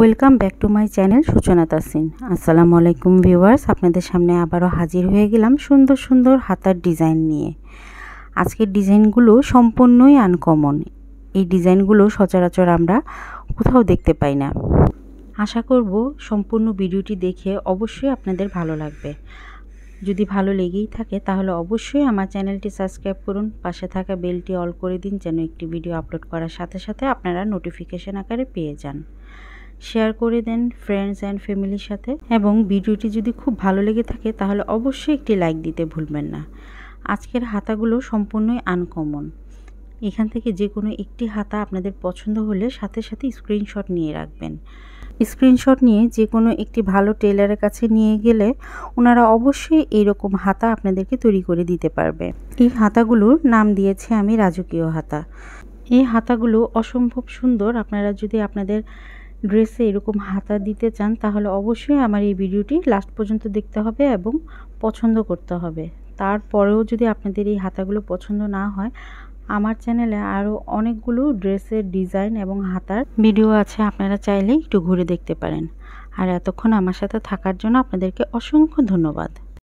welcome back to my channel Suchona Tasin আসসালামু আলাইকুম viewers আপনাদের সামনে আবারও হাজির হয়ে গেলাম সুন্দর সুন্দর হাতার ডিজাইন নিয়ে আজকের ডিজাইনগুলো সম্পূর্ণই আনকমন এই ডিজাইনগুলো সচরাচর আমরা কোথাও দেখতে পাই না আশা করব সম্পূর্ণ ভিডিওটি দেখে অবশ্যই আপনাদের ভালো লাগবে যদি ভালো লেগেই থাকে তাহলে অবশ্যই আমার চ্যানেলটি সাবস্ক্রাইব করুন পাশে থাকা বেলটি অল করে দিন যেন একটি ভিডিও আপলোড করার সাথে সাথে আপনারা নোটিফিকেশান আকারে পেয়ে যান শেয়ার করে দেন ফ্রেন্ডস অ্যান্ড ফ্যামিলির সাথে এবং ভিডিওটি যদি খুব ভালো লেগে থাকে তাহলে অবশ্যই একটি লাইক দিতে ভুলবেন না আজকের হাতাগুলো সম্পূর্ণই আনকমন এখান থেকে যে কোনো একটি হাতা আপনাদের পছন্দ হলে সাথে সাথে স্ক্রিনশট নিয়ে রাখবেন স্ক্রিনশট নিয়ে যে কোনো একটি ভালো টেলারের কাছে নিয়ে গেলে ওনারা অবশ্যই এইরকম হাতা আপনাদেরকে তৈরি করে দিতে পারবে এই হাতাগুলোর নাম দিয়েছে আমি রাজকীয় হাতা এই হাতাগুলো অসম্ভব সুন্দর আপনারা যদি আপনাদের ড্রেসে এরকম হাতা দিতে চান তাহলে অবশ্যই আমার এই ভিডিওটি লাস্ট পর্যন্ত দেখতে হবে এবং পছন্দ করতে হবে তারপরেও যদি আপনাদের এই হাতাগুলো পছন্দ না হয় আমার চ্যানেলে আরও অনেকগুলো ড্রেসের ডিজাইন এবং হাতার ভিডিও আছে আপনারা চাইলে একটু ঘুরে দেখতে পারেন আর এতক্ষণ আমার সাথে থাকার জন্য আপনাদেরকে অসংখ্য ধন্যবাদ